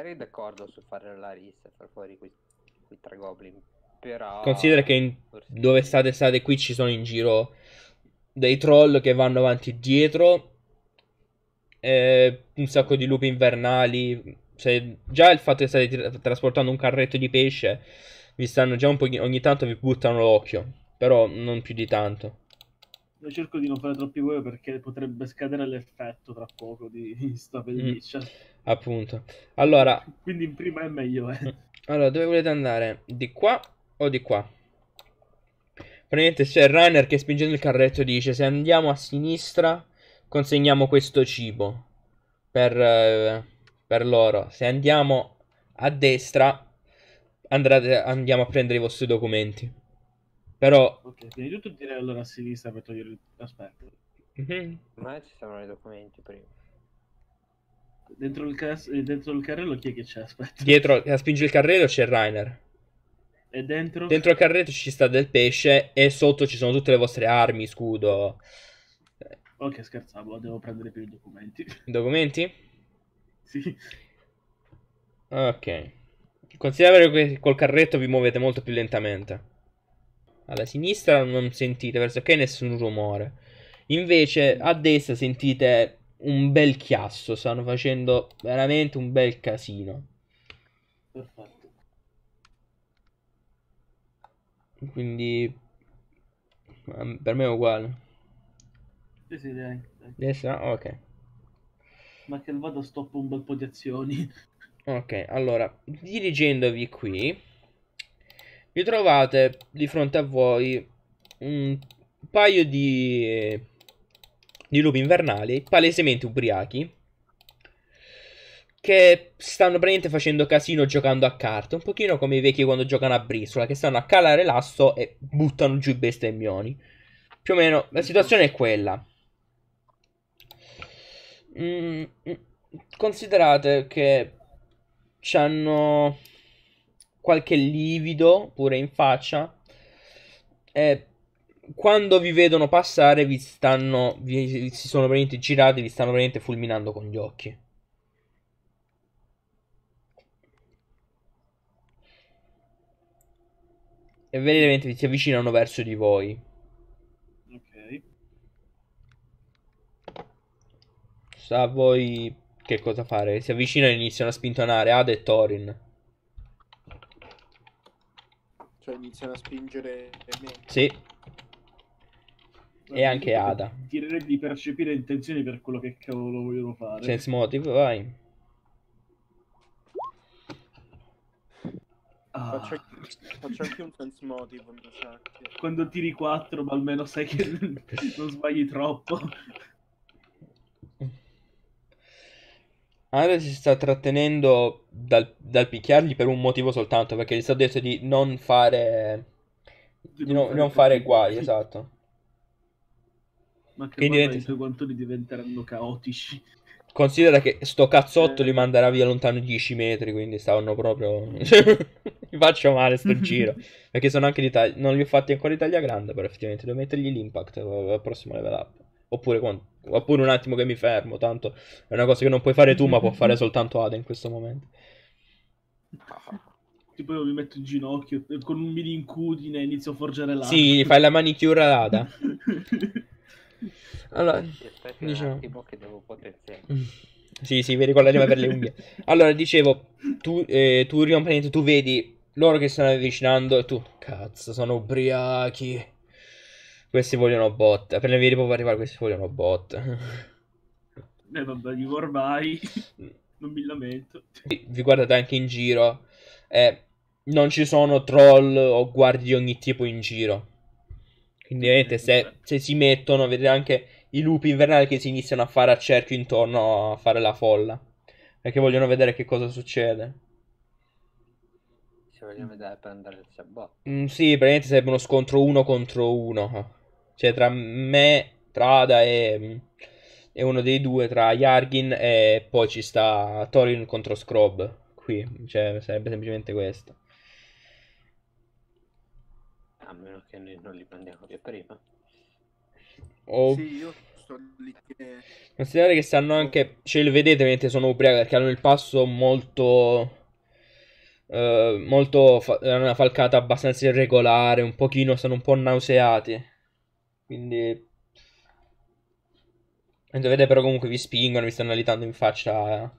sarei d'accordo su fare la rissa e far fuori quei, quei tre goblin. Però. Considera che in... dove state state qui ci sono in giro dei troll che vanno avanti e dietro. Eh, un sacco di lupi invernali. Cioè, già il fatto che state tra- trasportando un carretto di pesce. Vi stanno già un po'. Ogni tanto vi buttano l'occhio. Però non più di tanto. Io cerco di non fare troppi voi perché potrebbe scadere l'effetto tra poco di sta mm. pelliccia. Mm, appunto. Allora... Quindi in prima è meglio, eh. Allora, dove volete andare? Di qua o di qua? Praticamente c'è il runner che spingendo il carretto dice se andiamo a sinistra consegniamo questo cibo per, eh, per loro. Se andiamo a destra andrà, andiamo a prendere i vostri documenti. Però... Ok, prima di tutto direi allora a sinistra per togliere l'aspetto. mm Ma ci saranno i documenti prima. Dentro il, cas- eh, dentro il carrello chi è che c'è? Aspetta. Dietro, a eh, spingere il carrello c'è Rainer. E dentro? Dentro il carrello ci sta del pesce e sotto ci sono tutte le vostre armi, scudo. Ok, scherzavo, devo prendere più i documenti. Documenti? sì. Ok. Considerate che col carretto vi muovete molto più lentamente alla sinistra non sentite pressoché nessun rumore. Invece a destra sentite un bel chiasso, stanno facendo veramente un bel casino. Perfetto. Quindi ehm, per me è uguale. Sì, sì, dai. dai. Destra, ok. Ma che vado stoppo un bel po' di azioni. Ok, allora, dirigendovi qui, vi trovate di fronte a voi un paio di, di lupi invernali palesemente ubriachi che stanno praticamente facendo casino giocando a carte, un pochino come i vecchi quando giocano a brisola, che stanno a calare l'asso e buttano giù i bestemmioni. Più o meno la situazione è quella. Mm, mm considerate che ci hanno qualche livido pure in faccia. E quando vi vedono passare, vi stanno. Vi, si sono veramente girati, vi stanno veramente fulminando con gli occhi. E veramente si avvicinano verso di voi. Ok. Sa voi che cosa fare. Si avvicinano e iniziano a spintonare Ada e Thorin. iniziano a spingere me. Sì. e anche Ada. Direi di percepire intenzioni per quello che cavolo vogliono fare. Sense motive, vai. Ah. Faccio, anche, faccio, anche un sense motive, Quando tiri 4, ma almeno sai che non sbagli troppo. Andre si sta trattenendo dal, dal, picchiargli per un motivo soltanto, perché gli sta detto di non fare... Di non, non fare guai, sì. esatto. Ma che Quindi diventa... i tuoi guantoni diventeranno caotici. Considera che sto cazzotto eh. li manderà via lontano 10 metri, quindi stavano proprio... Mi faccio male sto giro, perché sono anche di taglia... Non li ho fatti ancora di taglia grande, però effettivamente devo mettergli l'impact eh, al prossimo level up. Oppure quando oppure un attimo che mi fermo, tanto è una cosa che non puoi fare tu, ma può fare soltanto Ada in questo momento. Tipo io mi metto in ginocchio con un mini incudine e inizio a forgiare l'Ada. Sì, fai la manicure all'Ada. allora, diciamo... un attimo che devo potenziare. Sì, sì, vedi con l'anima per le unghie. Allora, dicevo, tu, eh, tu, tu vedi loro che stanno avvicinando e tu, cazzo, sono ubriachi. Questi vogliono bot. Appena vedi proprio arrivare, questi vogliono bot. Eh vabbè, io ormai non mi lamento. Vi guardate anche in giro. Eh, non ci sono troll o guardi di ogni tipo in giro. Quindi ovviamente se, se si mettono, vedete anche i lupi invernali che si iniziano a fare a cerchio intorno a fare la folla. Perché vogliono vedere che cosa succede. Se vogliono vedere per andare a bot. Mm, sì, praticamente sarebbe uno scontro uno contro uno. Cioè tra me, tra Ada e, e uno dei due, tra Yargin e poi ci sta Thorin contro Scrob. Qui, cioè sarebbe semplicemente questo. A meno che noi non li prendiamo via prima. Oh. Sì, io sto lì che... Considerate che stanno oh. anche... Cioè, lo vedete mentre sono ubriachi perché hanno il passo molto... Eh, molto fa- una falcata abbastanza irregolare, un pochino, sono un po' nauseati. Quindi... Dovete però comunque vi spingono, vi stanno alitando in faccia.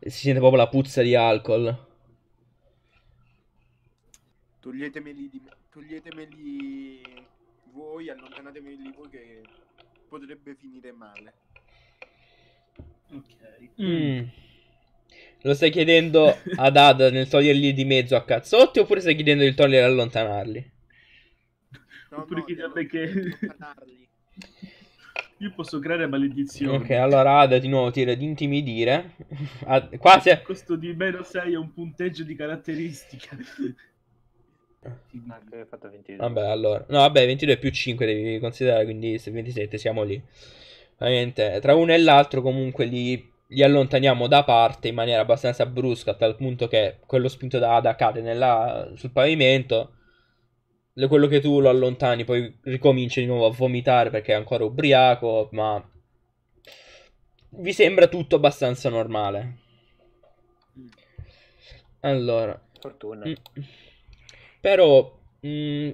Eh. Si sente proprio la puzza di alcol. Toglietemeli, di... toglietemeli voi, allontanatemeli voi che potrebbe finire male. Ok. Mm. Lo stai chiedendo ad Ada nel toglierli di mezzo a cazzotti oppure stai chiedendo di togliere e allontanarli? No, Oppure no, chi sappia che... Io posso creare maledizioni. Ok, allora Ada di nuovo tira di intimidire. Ad... Quasi... A... Questo di meno 6 è un punteggio di caratteristica. Vabbè, allora. No, vabbè, 22 più 5 devi considerare, quindi se 27 siamo lì. Ovviamente, tra uno e l'altro comunque li, li, allontaniamo da parte in maniera abbastanza brusca, a tal punto che quello spinto da Ada cade nella, sul pavimento quello che tu lo allontani, poi ricomincia di nuovo a vomitare perché è ancora ubriaco, ma vi sembra tutto abbastanza normale. Mm. Allora, fortuna. Mm, però mh, mm,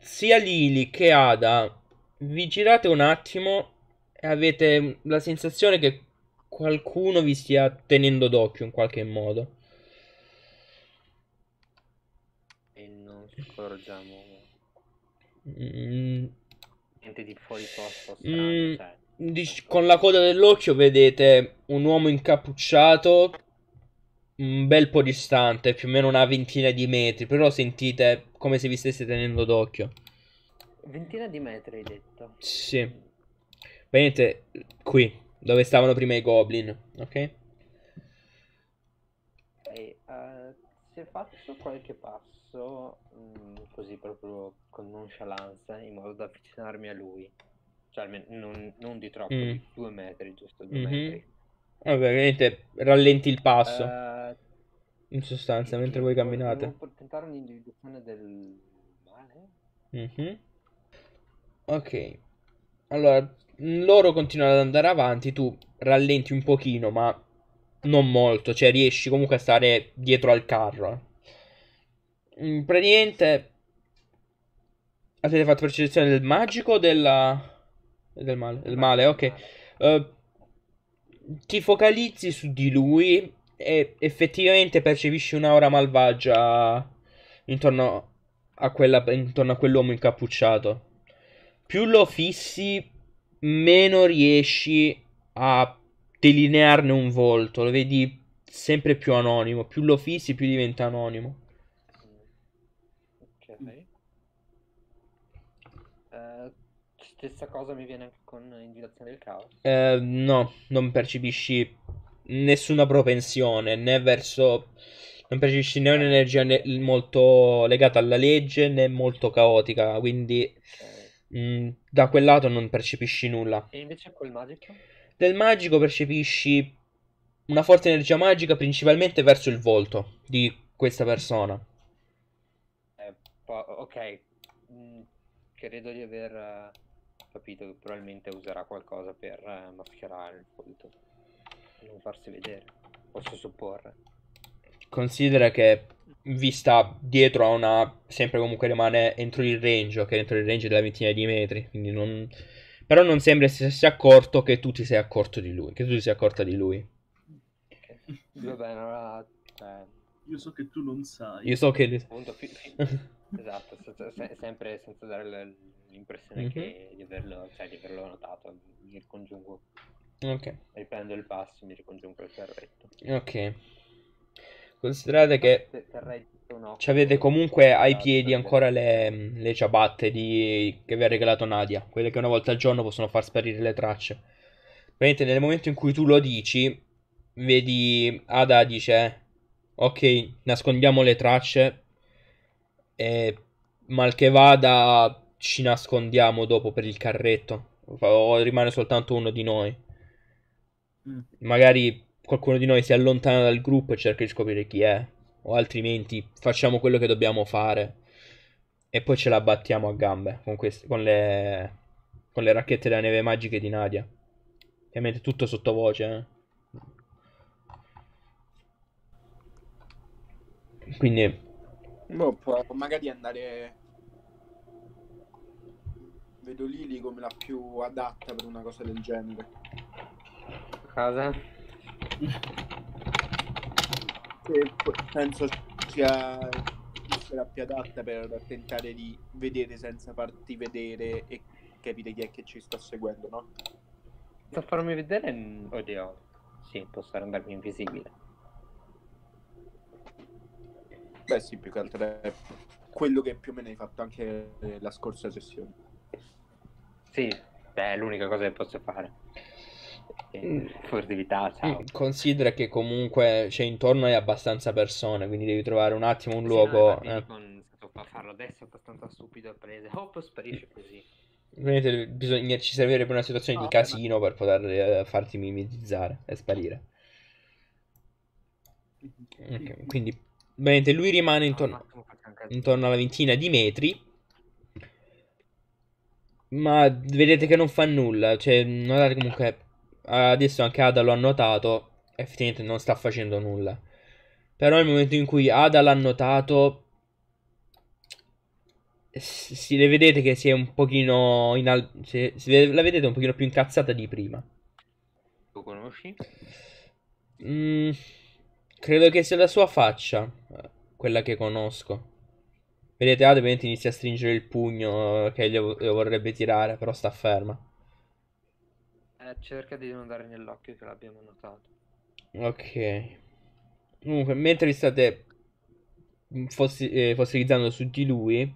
sia Lily che Ada vi girate un attimo e avete la sensazione che qualcuno vi stia tenendo d'occhio in qualche modo. E non scorgiamo Mm. Niente di fuori posto. Mm. Cioè, con la coda dell'occhio vedete un uomo incappucciato un bel po' distante, più o meno una ventina di metri, però sentite come se vi stesse tenendo d'occhio. Ventina di metri hai detto? Sì. Vedete qui, dove stavano prima i goblin, ok? E, uh, eh, se faccio qualche passo passo mh, mm, così proprio con nonchalance in modo da avvicinarmi a lui. Cioè almeno non, non di troppo, mm. di due metri, giusto due mm-hmm. metri. Eh, ovviamente rallenti il passo. Uh, in sostanza, mentre voi camminate. Per tentare un'individuazione del male? Mm-hmm. Ok. Allora, mm, loro continuano ad andare avanti, tu rallenti un pochino, ma non molto, cioè riesci comunque a stare dietro al carro. Mm, praticamente avete fatto percezione del magico della del male, del male ok uh, ti focalizzi su di lui e effettivamente percepisci un'aura malvagia intorno a, quella, intorno a quell'uomo incappucciato più lo fissi meno riesci a delinearne un volto lo vedi sempre più anonimo più lo fissi più diventa anonimo Stessa cosa mi viene anche con Individuazione del Caos. Eh, no, non percepisci nessuna propensione né verso. Non percepisci né un'energia né molto legata alla legge né molto caotica. Quindi okay. mh, mm, da quel lato non percepisci nulla. E invece col magico? Del magico percepisci una forte energia magica principalmente verso il volto di questa persona. Eh, ok, mm, credo di aver eh, capito che probabilmente userà qualcosa per eh, mascherare il volto non farsi vedere posso supporre considera che vista dietro a una sempre comunque rimane entro il range che è entro il range della ventina di metri quindi non però non sembra si sia accorto che tu ti sei accorto di lui che tu ti sei accorta di lui okay. va bene allora eh io so che tu non sai. Io so che... Appunto, fi- esatto, se- sempre senza dare l'impressione mm-hmm. che mhm. di averlo, cioè, di averlo notato, mi ricongiungo. Ok. Riprendo il passo, mi ricongiungo il terretto. Ok. Considerate che ci avete comunque ai esatto, piedi ancora le, le ciabatte di... che vi ha regalato Nadia, quelle che una volta al giorno possono far sparire le tracce. Praticamente nel momento in cui tu lo dici, vedi Ada dice eh, ok, nascondiamo le tracce, e mal che vada ci nascondiamo dopo per il carretto, o rimane soltanto uno di noi. Mm. Magari qualcuno di noi si allontana dal gruppo e cerca di scoprire chi è, o altrimenti facciamo quello che dobbiamo fare e poi ce la battiamo a gambe con, queste, con, le, con le racchette da neve magiche di Nadia. Ovviamente tutto sottovoce, eh. Quindi... Boh, può magari andare... Vedo Lili come la più adatta per una cosa del genere. Cosa? E penso sia la più adatta per tentare di vedere senza farti vedere e capire chi è che ci sta seguendo, no? Per farmi vedere, oddio, sì, posso andarmi invisibile. Beh sì, più che altro è quello che più o meno hai fatto anche eh, la scorsa sessione. Sì, beh, è l'unica cosa che posso fare. Mm. Furtività, mm, ciao. Considera che comunque c'è cioè, intorno hai abbastanza persone, quindi devi trovare un attimo un sì, luogo... No, eh. con... A farlo adesso è abbastanza stupido e prese. Hop sparisce così. Ovviamente bisogna, ci servirebbe una situazione no, di casino ma... per poter eh, farti mimetizzare e sparire. Okay, quindi Ovviamente lui rimane intorno, intorno alla ventina di metri. Ma vedete che non fa nulla. Cioè, notate comunque. Adesso anche Ada lo ha notato. Effettivamente non sta facendo nulla. Però nel momento in cui Ada l'ha notato. Si, le vedete che si è un pochino. In al- si, si, la vedete un pochino più incazzata di prima. Lo conosci? Mm, credo che sia la sua faccia quella che conosco. Vedete, Advent inizia a stringere il pugno eh, che glielo vorrebbe tirare, però sta ferma. Eh, cerca di non dare nell'occhio che l'abbiamo notato. Ok. Comunque, mentre vi state mm, fossi- eh, fossilizzando su di lui,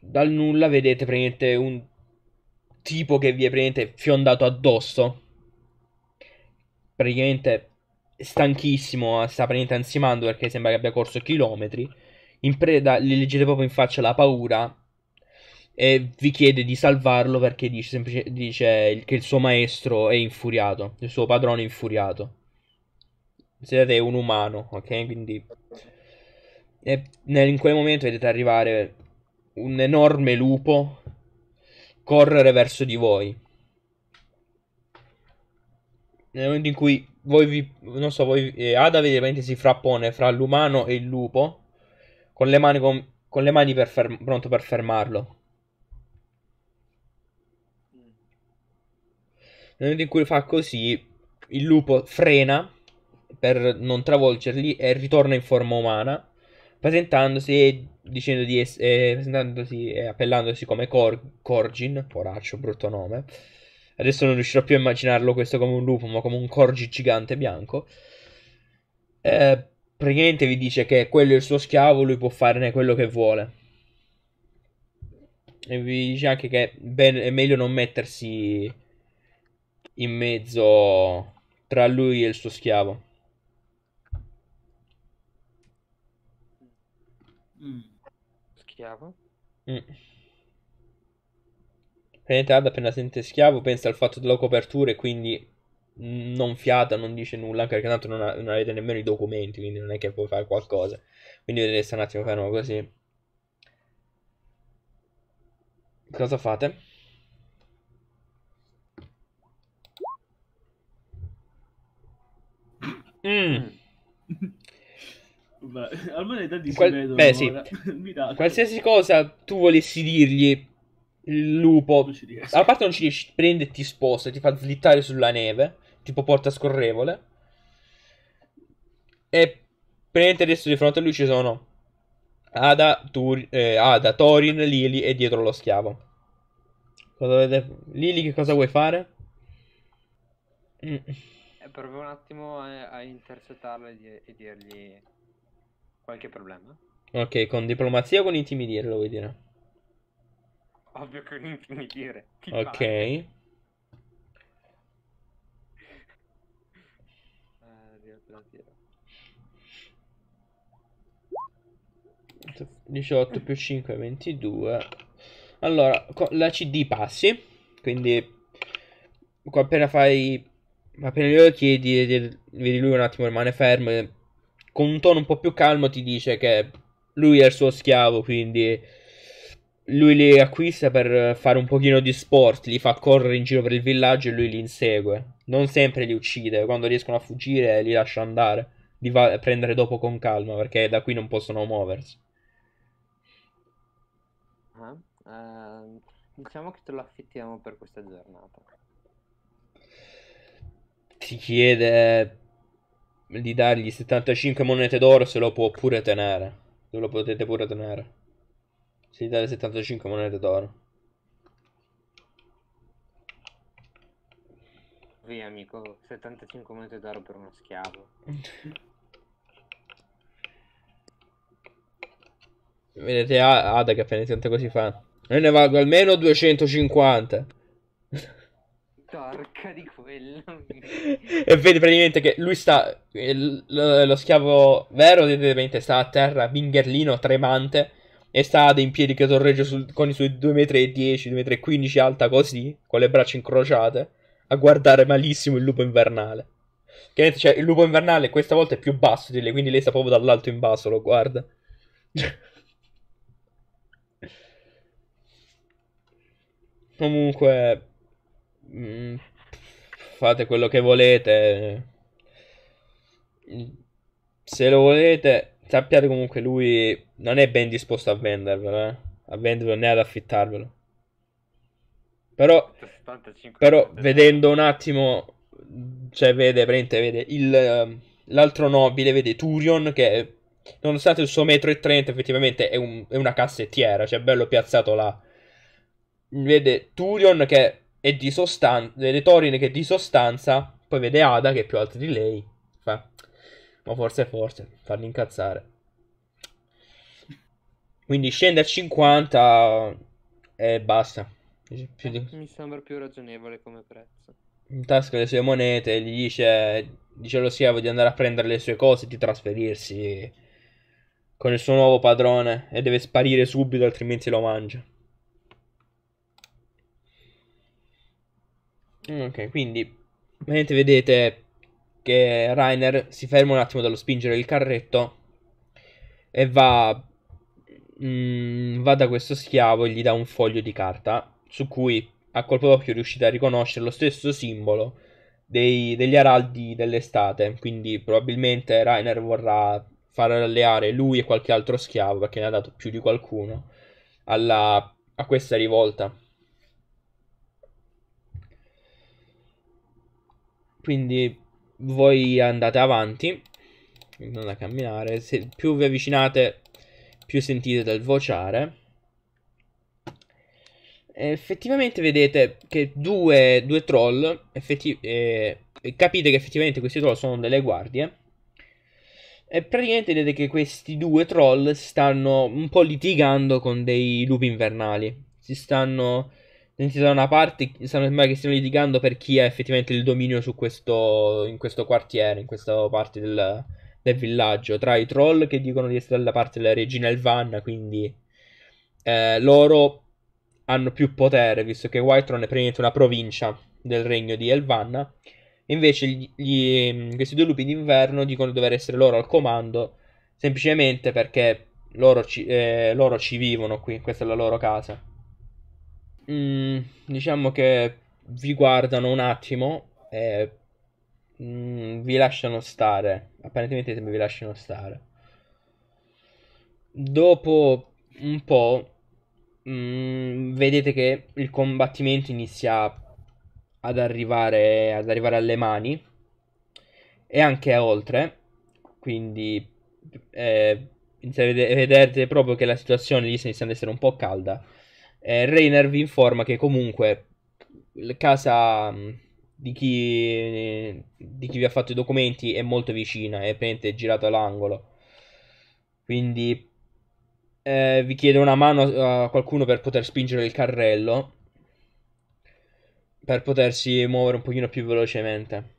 dal nulla vedete praticamente un tipo che vi è praticamente fiondato addosso. Praticamente stanchissimo, sta praticamente ansimando perché sembra che abbia corso chilometri. In preda, gli leggete proprio in faccia la paura e vi chiede di salvarlo perché dice, semplice, dice che il suo maestro è infuriato, il suo padrone è infuriato. Siete un umano, ok? Quindi... E in quel momento vedete arrivare un enorme lupo correre verso di voi. Nel momento in cui voi vi, non so, voi, eh, Ada vede parentesi frappone fra l'umano e il lupo, con le mani, con, con le mani per ferm- pronto per fermarlo. Nel momento in cui fa così, il lupo frena per non travolgerli e ritorna in forma umana, presentandosi e, dicendo di es- eh, presentandosi e appellandosi come Cor- Corgin, poraccio, brutto nome Adesso non riuscirò più a immaginarlo questo come un lupo, ma come un corgi gigante bianco. Eh, praticamente vi dice che quello è il suo schiavo, lui può farne quello che vuole. E vi dice anche che ben, è meglio non mettersi in mezzo tra lui e il suo schiavo. Mm. Schiavo? Mm. Renate Ad appena sente schiavo pensa al fatto della copertura e quindi non fiata, non dice nulla, anche perché tanto non, ha, non, avete nemmeno i documenti, quindi non è che puoi fare qualcosa. Quindi vedete sta un attimo fermo così. Cosa fate? Mm. Beh, almeno i tanti Qual- beh, sì. Qualsiasi cosa tu volessi dirgli il lupo a parte non ci riesci, prende e ti sposta, ti fa slittare sulla neve, tipo porta scorrevole. E praticamente adesso di fronte a lui ci sono Ada, Tur- eh, Ada Thorin, Lily e dietro lo schiavo. Dovete... Lily, che cosa vuoi fare? Mm. Eh, provo un attimo a, a intercettarlo e, di- e dirgli qualche problema. Ok, con diplomazia o con intimidirlo vuoi dire? Ovvio che è un infinitire. Chi ok. Parla? 18 eh, più 5 22 allora la cd passi quindi appena fai appena glielo chiedi vedi lui un attimo rimane fermo e con un tono un po' più calmo ti dice che lui è il suo schiavo quindi lui li acquista per fare un pochino di sport, li fa correre in giro per il villaggio e lui li insegue. Non sempre li uccide, quando riescono a fuggire li lascia andare, li va a prendere dopo con calma perché da qui non possono muoversi. Ah, eh, diciamo che te lo affittiamo per questa giornata. Ti chiede di dargli 75 monete d'oro se lo può pure tenere. Se lo potete pure tenere. Si dà le 75 monete d'oro. Via amico, 75 monete d'oro per uno schiavo. Vedete Ada che appena sente così fa. Io ne valgo almeno 250. Porca di quello. e vedi praticamente che lui sta. Lo, lo schiavo vero, vedete, sta a terra, bingerlino, tremante è stata in piedi che torreggia sul, con i suoi 2,10 m, 2,15 m alta così, con le braccia incrociate, a guardare malissimo il lupo invernale. Chiaramente, cioè, il lupo invernale questa volta è più basso di lei, quindi lei sta proprio dall'alto in basso, lo guarda. Comunque, mm, fate quello che volete. Se lo volete, sappiate comunque lui non è ben disposto a vendervelo, eh? a vendervelo né ad affittarvelo. Però, però vedendo un attimo, cioè vede, prende, vede il, ehm, l'altro nobile, vede Turion che nonostante il suo metro e 30 effettivamente è, un, è una cassettiera, cioè bello piazzato là. Vede Turion che è di sostanza, vede Torin che è di sostanza, poi vede Ada che è più alta di lei ma forse è forte, farli incazzare. Quindi scende a 50 e basta. Di... Mi sembra più ragionevole come prezzo. tasca le sue monete, gli dice, dice allo schiavo di andare a prendere le sue cose e di trasferirsi con il suo nuovo padrone e deve sparire subito altrimenti lo mangia. Ok, quindi mentre vedete che Rainer si ferma un attimo dallo spingere il carretto e va, mm, va da questo schiavo e gli dà un foglio di carta su cui a colpo d'occhio riuscite a riconoscere lo stesso simbolo dei, degli araldi dell'estate, quindi probabilmente Rainer vorrà far alleare lui e qualche altro schiavo, perché ne ha dato più di qualcuno, alla, a questa rivolta. Quindi voi andate avanti, andate a camminare, Se più vi avvicinate più sentite del vociare. effettivamente vedete che due, due troll, eh, capite che effettivamente questi troll sono delle guardie. E praticamente vedete che questi due troll stanno un po' litigando con dei lupi invernali. Si stanno Senti, da una parte sembra che stiano litigando per chi ha effettivamente il dominio su questo, in questo quartiere, in questa parte del, del villaggio, tra i troll che dicono di essere dalla parte della regina Elvanna, quindi eh, loro hanno più potere, visto che Whiteron è praticamente una provincia del regno di Elvanna, invece gli, gli, questi due lupi d'inverno dicono di dover essere loro al comando, semplicemente perché loro ci, eh, loro ci vivono qui, questa è la loro casa mm, diciamo che vi guardano un attimo e mm, vi lasciano stare. Apparentemente sembra vi lasciano stare. Dopo un po' mm, vedete che il combattimento inizia ad arrivare, ad arrivare alle mani e anche a oltre. Quindi eh, vedete proprio che la situazione lì sta iniziando ad essere un po' calda eh, Rainer vi informa che comunque la casa mm, di chi, di chi vi ha fatto i documenti è molto vicina, è praticamente girato all'angolo. Quindi eh, vi chiede una mano a qualcuno per poter spingere il carrello, per potersi muovere un pochino più velocemente.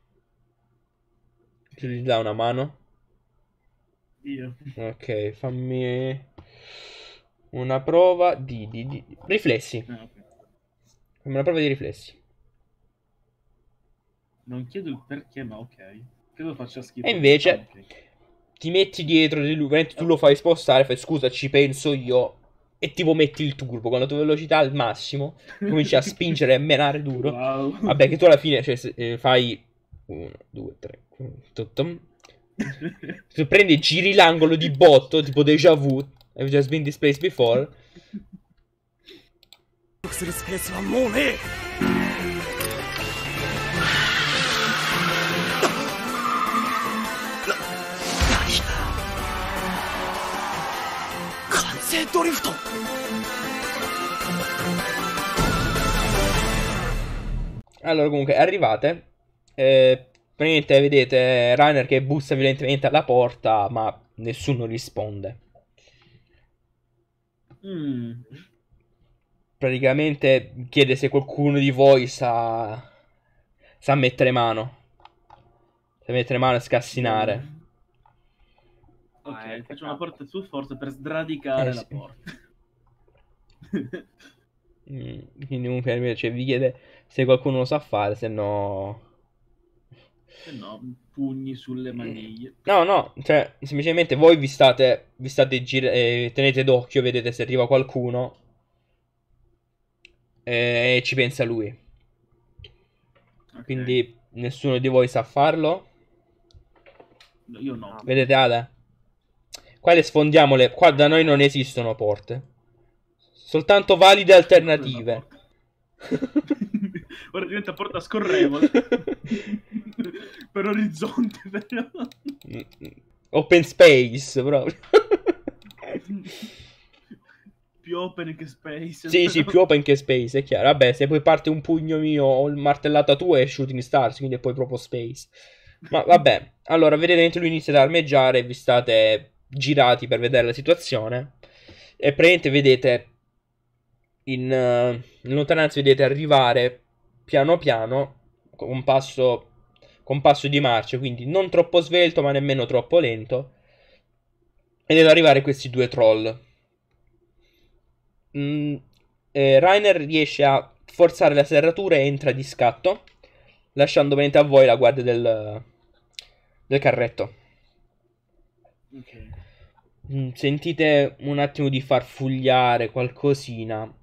Chi gli dà una mano? Io. Ok, fammi... Una prova di, di, di... riflessi. Ah, okay. Una prova di riflessi. Non chiedo il perché, ma ok. Credo faccia schifo. E invece okay. ti metti dietro di lui, tu lo fai spostare, fai scusa, ci penso io. E tipo metti il turbo con la tua velocità al massimo, cominci a spingere e a menare duro. Wow. Vabbè, che tu alla fine cioè, se, eh, fai 1, 2, 3, tutto. Se prendi giri l'angolo di botto, tipo déjà vu, I've just been this place before. Allora comunque arrivate eh, Praticamente vedete Runner che bussa violentemente alla porta Ma nessuno risponde Mm. Praticamente chiede se qualcuno di voi sa, sa mettere mano. Sa mettere mano e scassinare. Mm. Ok, ah, eh, faccio una porta su forza per sradicare eh, la sì. porta. mm, quindi comunque invece vi chiede se qualcuno lo sa fare, se no... Se no pugni sulle eh. maniglie. No, no, cioè, semplicemente voi vi state, vi state gir- eh, tenete d'occhio, vedete se arriva qualcuno eh, e ci pensa lui. Okay. Quindi nessuno di voi sa farlo? No, io no. Vedete Ale? Qua le sfondiamo le... Qua da noi non esistono porte. Soltanto valide alternative. Ora diventa porta scorrevole. per orizzonte, però. Open space, proprio. più open che space. Sì, però. sì, più open che space, è chiaro. Vabbè, se poi parte un pugno mio o martellata tua è shooting stars, quindi è poi proprio space. Ma vabbè, allora vedete lui inizia ad armeggiare, vi state girati per vedere la situazione. E praticamente vedete in, eh, in lontananza vedete arrivare piano piano, con un passo con passo di marcia, quindi non troppo svelto ma nemmeno troppo lento. E devono arrivare questi due troll. Mm, eh, Rainer riesce a forzare la serratura e entra di scatto, lasciando ovviamente a voi la guardia del, del carretto. Okay. Mm, sentite un attimo di farfugliare qualcosina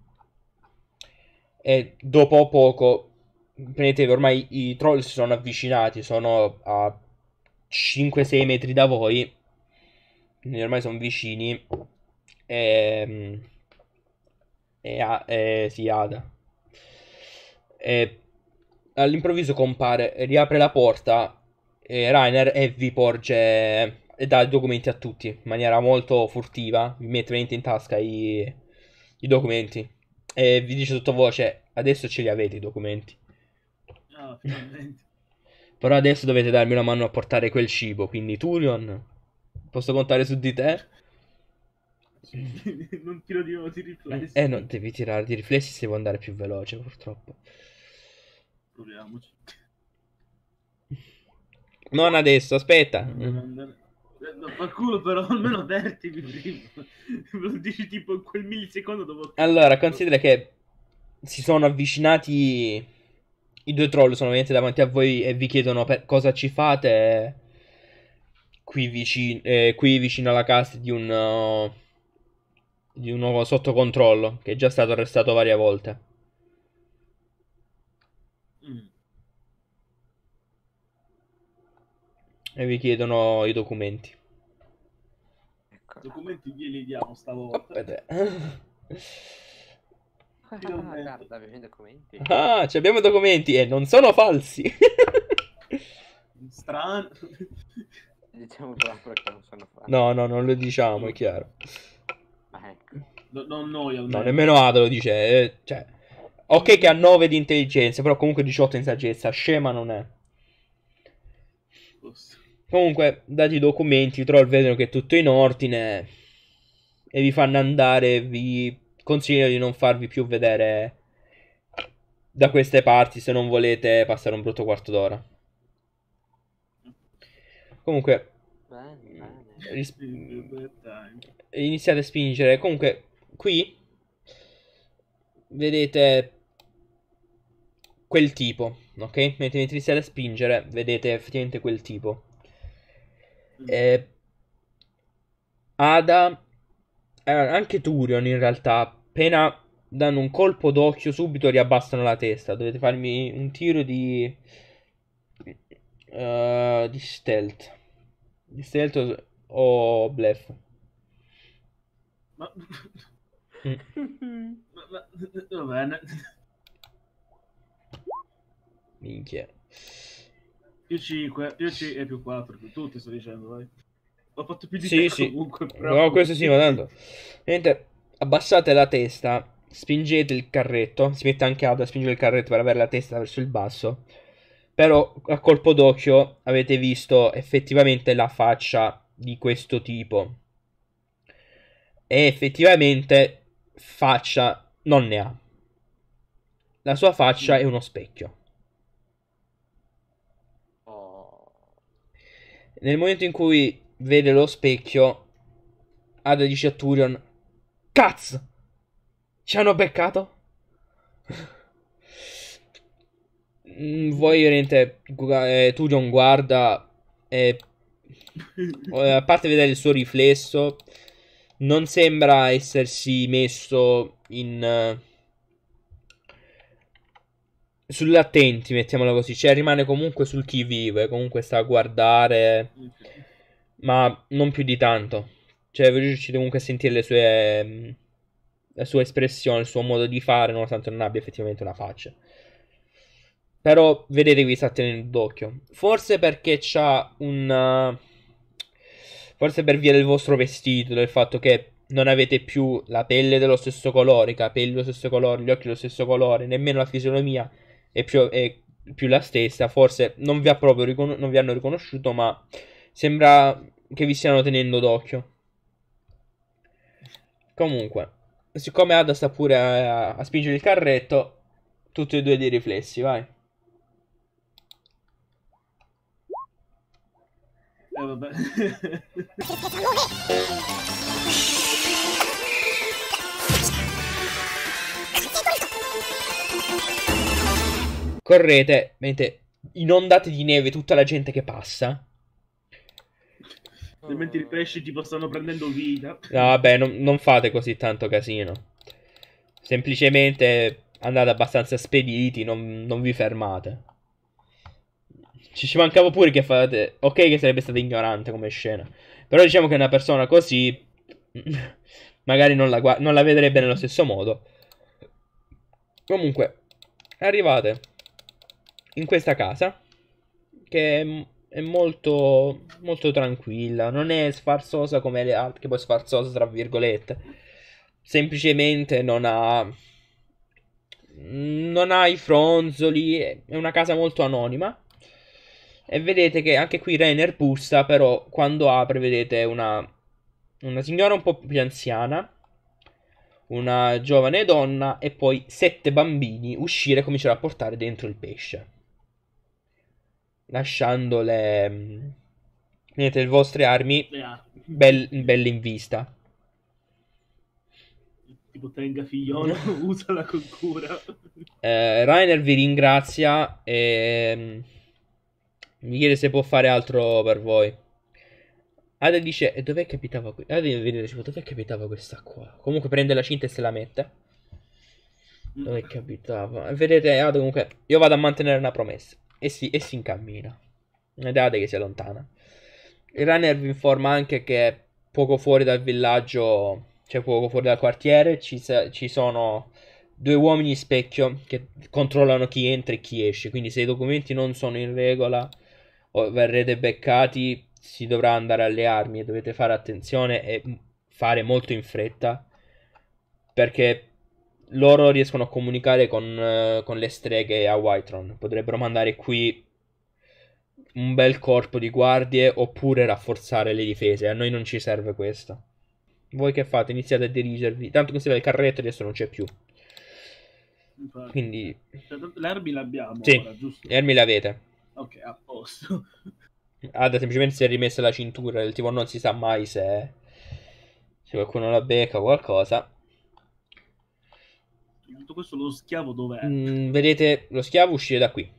e dopo poco Prendete, ormai i troll si sono avvicinati, sono a 5-6 metri da voi. Quindi ormai sono vicini. Ehm, e, e, e si ada. E all'improvviso compare, riapre la porta e Rainer e vi porge e dà i documenti a tutti in maniera molto furtiva. Vi mette veramente in tasca i, i documenti e vi dice sottovoce: Adesso ce li avete i documenti finalmente. Però adesso dovete darmi una mano a portare quel cibo, quindi Turion, posso contare su di te? non tiro di, nuovo di riflessi. Eh, eh, non devi tirare di riflessi se vuoi andare più veloce, purtroppo. Proviamoci. Non adesso, aspetta. Non eh, Fa però, almeno avvertimi prima. lo dici tipo in quel millisecondo dopo... Allora, considera che si sono avvicinati i due troll sono ovviamente davanti a voi e vi chiedono cosa ci fate qui, vicino, eh, qui vicino alla casa di un, uh, di un uomo sotto controllo che è già stato arrestato varie volte. Mm. E vi chiedono i documenti. Ecco. Documenti glieli diamo stavolta. Finalmente. guarda, abbiamo i documenti. Ah, ci abbiamo i documenti e non sono falsi. Strano. Diciamo che non sono falsi. No, no, non lo diciamo, è chiaro. Ma ecco. No, non noi almeno. No, nemmeno Ada lo dice. eh, cioè, ok che ha 9 di intelligenza, però comunque 18 in saggezza. Scema non è. Comunque, dati i documenti, i troll vedono che è tutto in ordine e vi fanno andare, vi consiglio di non farvi più vedere da queste parti se non volete passare un brutto quarto d'ora. Comunque, mm, ris- iniziate a spingere. Comunque, qui vedete quel tipo, ok? Mentre iniziate a spingere, vedete effettivamente quel tipo. Mm. E eh, Ada, eh, anche Turion in realtà appena danno un colpo d'occhio subito riabbassano la testa. Dovete farmi un tiro di... Uh, di stealth. Di stealth o bluff. Ma... Mm. ma, ma... Va bene. Minchia. Più 5, più 5 e più 4, più tutti sto dicendo, vai. Ho fatto più di sì, sì. comunque. Però... No, questo sì, ma tanto. Niente, abbassate la testa, spingete il carretto, si mette anche ad a spingere il carretto per avere la testa verso il basso, però a colpo d'occhio avete visto effettivamente la faccia di questo tipo. E effettivamente faccia non ne ha. La sua faccia è uno specchio. Oh. Nel momento in cui vede lo specchio, Ada dice a Turion Cazzo! Ci hanno beccato? Mm, vuoi voi ovviamente eh, tu John guarda eh, a parte vedere il suo riflesso non sembra essersi messo in eh, sull'attenti, mettiamola così, cioè rimane comunque sul chi vive, comunque sta a guardare ma non più di tanto. Cioè, voglio riuscire comunque a sentire le sue. Mm, la sua espressione, il suo modo di fare, nonostante non abbia effettivamente una faccia. Però vedetevi sta tenendo d'occhio. Forse perché c'ha un. Uh, forse per via del vostro vestito, del fatto che non avete più la pelle dello stesso colore, i capelli dello stesso colore, gli occhi dello stesso colore, nemmeno la fisionomia è più, è più la stessa. Forse non vi, proprio, non vi hanno riconosciuto, ma sembra che vi stiano tenendo d'occhio. Comunque, siccome Ada sta pure a, a spingere il carretto, tutti e due di riflessi, vai. Eh vabbè. Correte, mentre inondate di neve tutta la gente che passa. Altrimenti i pesci presciti stanno prendendo vita. No, vabbè, non, non, fate così tanto casino. Semplicemente andate abbastanza spediti, non, non vi fermate. Ci, ci mancava pure che fate. Ok, che sarebbe stata ignorante come scena. Però diciamo che una persona così. magari non la, non la vedrebbe nello stesso modo. Comunque, arrivate in questa casa che è molto, molto tranquilla, non è sfarzosa come le altre, che poi sfarzosa tra virgolette, semplicemente non ha, non ha i fronzoli, è una casa molto anonima. E vedete che anche qui Rainer bussa, però quando apre vedete una, una signora un po' più anziana, una giovane donna e poi sette bambini uscire e cominciare a portare dentro il pesce lasciando le, vedete, mm, le vostre armi, Bel, belle in vista. Tipo tenga figliolo, usala con cura. Eh, Rainer vi ringrazia e mm, mi chiede se può fare altro per voi. Ade dice, e dov'è capitava qui? Ada vedete, tipo, dov'è capitava questa qua? Comunque prende la cinta e se la mette. Dov'è capitava? Vedete, Ada comunque, io vado a mantenere una promessa e si, e si incammina. Vedete che si allontana. Il runner vi informa anche che poco fuori dal villaggio, cioè poco fuori dal quartiere, ci, ci sono due uomini specchio che controllano chi entra e chi esce. Quindi se i documenti non sono in regola o verrete beccati, si dovrà andare alle armi e dovete fare attenzione e fare molto in fretta perché loro riescono a comunicare con, eh, con le streghe a Whitron. Potrebbero mandare qui un bel corpo di guardie oppure rafforzare le difese. A noi non ci serve questo. Voi che fate? Iniziate a dirigervi. Tanto che si vede il carretto adesso non c'è più. Infatti. Quindi... Cioè, L'erbi l'abbiamo sì, ora, giusto? L'erbi l'avete. Ok, a posto. Ada semplicemente si è rimessa la cintura, il tipo non si sa mai se... Se qualcuno la becca o qualcosa tutto questo lo schiavo dov'è? Mm, vedete lo schiavo uscire da qui.